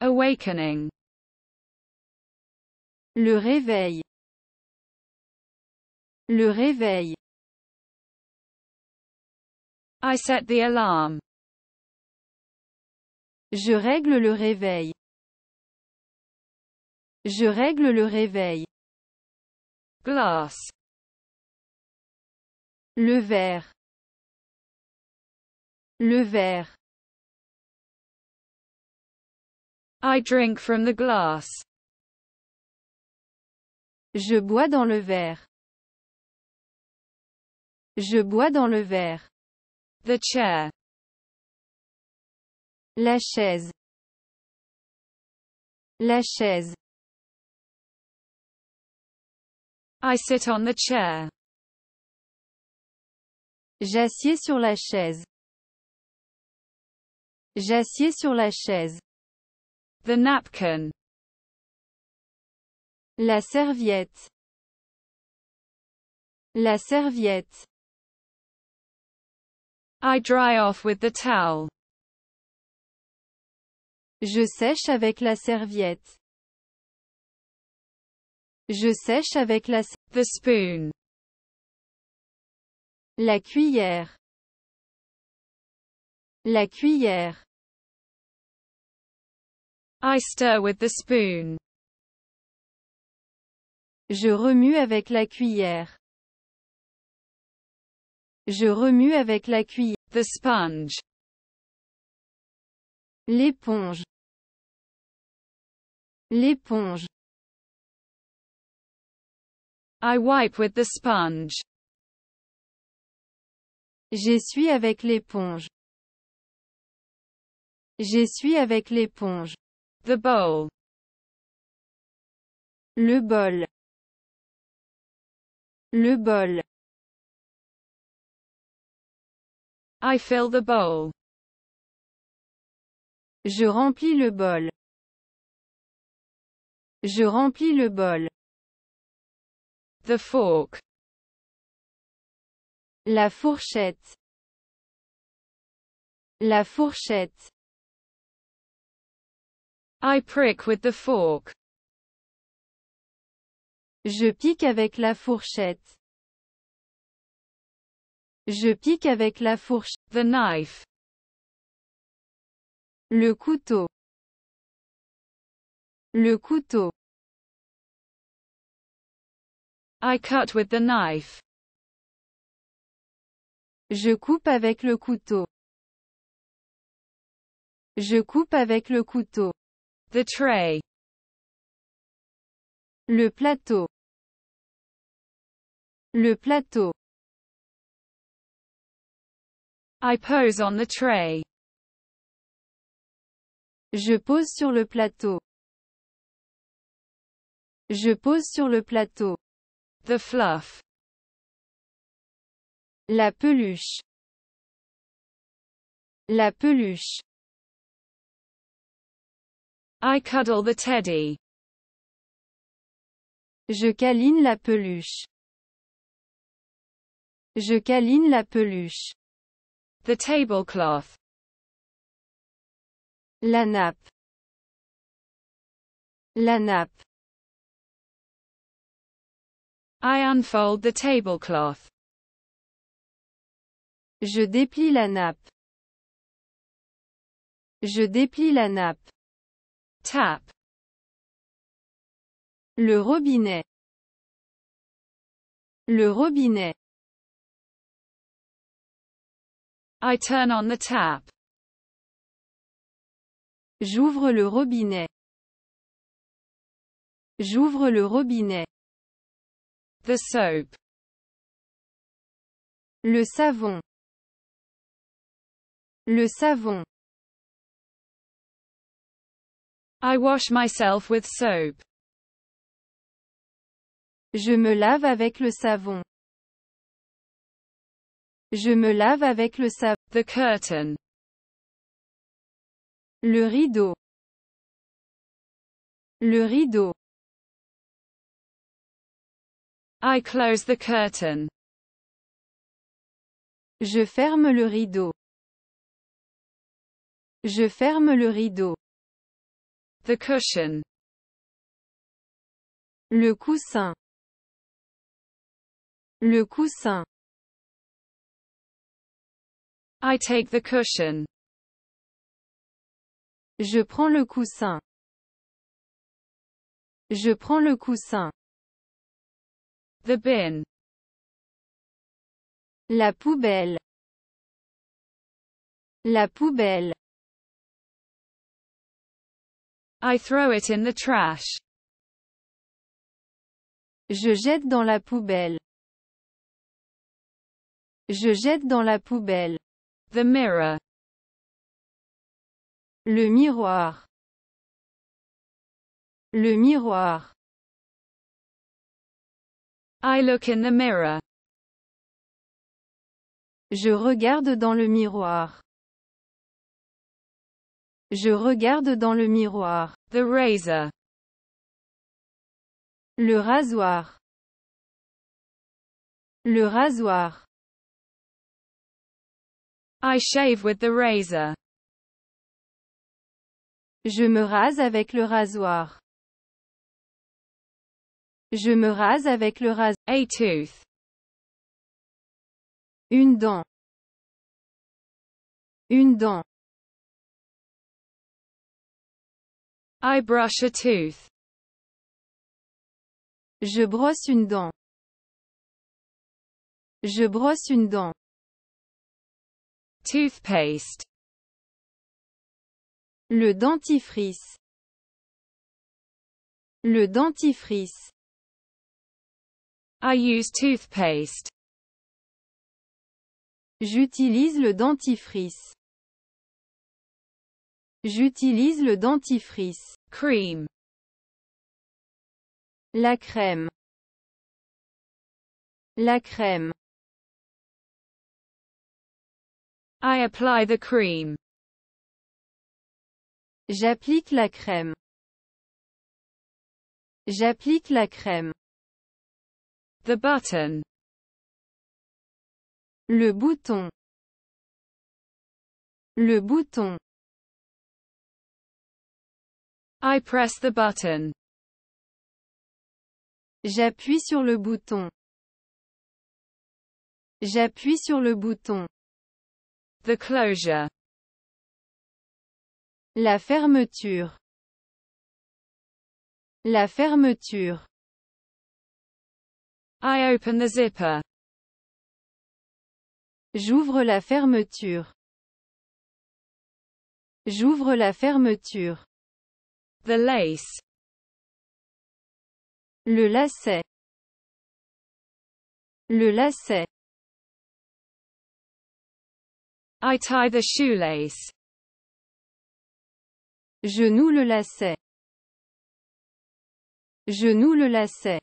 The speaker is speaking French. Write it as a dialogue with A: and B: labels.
A: Awakening. Le réveil. Le réveil. I set the alarm. Je règle le réveil. Je règle le réveil. Glass. Le verre. Le verre. I drink from the glass. Je bois dans le verre. Je bois dans le verre. The chair. La chaise. La chaise. I sit on the chair. J'assieds sur la chaise. J'assieds sur la chaise. The napkin. La serviette. La serviette. I dry off with the towel. Je sèche avec la serviette. Je sèche avec la The spoon. La cuillère. La cuillère. I stir with the spoon. Je remue avec la cuillère. Je remue avec la cuillère. The sponge. L'éponge. L'éponge. I wipe with the sponge. J'essuie avec l'éponge. J'essuie avec l'éponge. The bowl. Le bol. Le bol. I fill the bowl. Je remplis le bol. Je remplis le bol. The fork. La fourchette. La fourchette. I prick with the fork. Je pique avec la fourchette. Je pique avec la fourchette. The knife. Le couteau. Le couteau. I cut with the knife. Je coupe avec le couteau. Je coupe avec le couteau. The tray. Le plateau. Le plateau. I pose on the tray. Je pose sur le plateau. Je pose sur le plateau. The fluff. La peluche. La peluche. I cuddle the teddy. Je câline la peluche. Je câline la peluche. The tablecloth. La nappe. La nappe. I unfold the tablecloth. Je déplie la nappe. Je déplie la nappe. Tap. Le robinet. Le robinet. I turn on the tap. J'ouvre le robinet. J'ouvre le robinet. The soap. Le savon. Le savon. I wash myself with soap. Je me lave avec le savon. Je me lave avec le savon. The curtain. Le rideau. Le rideau. I close the curtain. Je ferme le rideau. Je ferme le rideau. The cushion. Le coussin. Le coussin. I take the cushion. Je prends le coussin. Je prends le coussin. The bin. La poubelle. La poubelle. I throw it in the trash. Je jette dans la poubelle. Je jette dans la poubelle. The mirror. Le miroir. Le miroir. I look in the mirror. Je regarde dans le miroir. Je regarde dans le miroir. The razor. Le rasoir. Le rasoir. I shave with the razor. Je me rase avec le rasoir. Je me rase avec le rasoir. A tooth. Une dent. Une dent. I brush a tooth. Je brosse une dent. Je brosse une dent. Toothpaste. Le dentifrice. Le dentifrice. I use toothpaste. J'utilise le dentifrice. J'utilise le dentifrice. Cream. La crème. La crème. I apply the cream. J'applique la crème. J'applique la crème. The button. Le bouton. Le bouton. I press the button. J'appuie sur le bouton. J'appuie sur le bouton. The closure. La fermeture. La fermeture. I open the zipper. J'ouvre la fermeture. J'ouvre la fermeture. The lace. Le lacet. Le lacet. I tie the shoelace. Je noue le lacet. Je noue le lacet.